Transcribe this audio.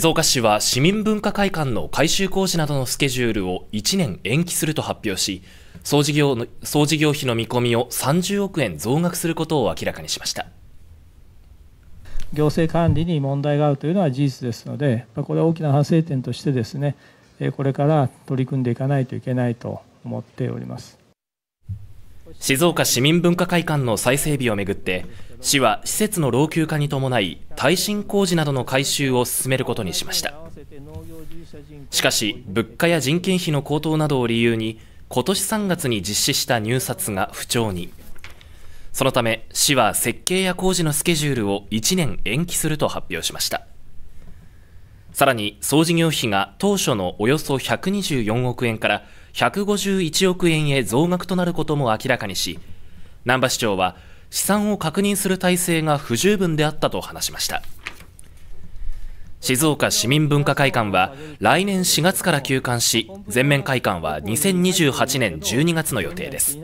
静岡市は市民文化会館の改修工事などのスケジュールを1年延期すると発表し総事業の総事業費の見込みを30億円増額することを明らかにしました行政管理に問題があるというのは事実ですのでこれは大きな反省点としてですねこれから取り組んでいかないといけないと思っております。静岡市民文化会館の再整備をめぐって市は施設の老朽化に伴い耐震工事などの改修を進めることにしましたしかし物価や人件費の高騰などを理由に今年3月に実施した入札が不調にそのため市は設計や工事のスケジュールを1年延期すると発表しましたさらに総事業費が当初のおよそ124億円から151億円へ増額となることも明らかにし難波市長は試算を確認する体制が不十分であったと話しました静岡市民文化会館は来年4月から休館し全面開館は2028年12月の予定です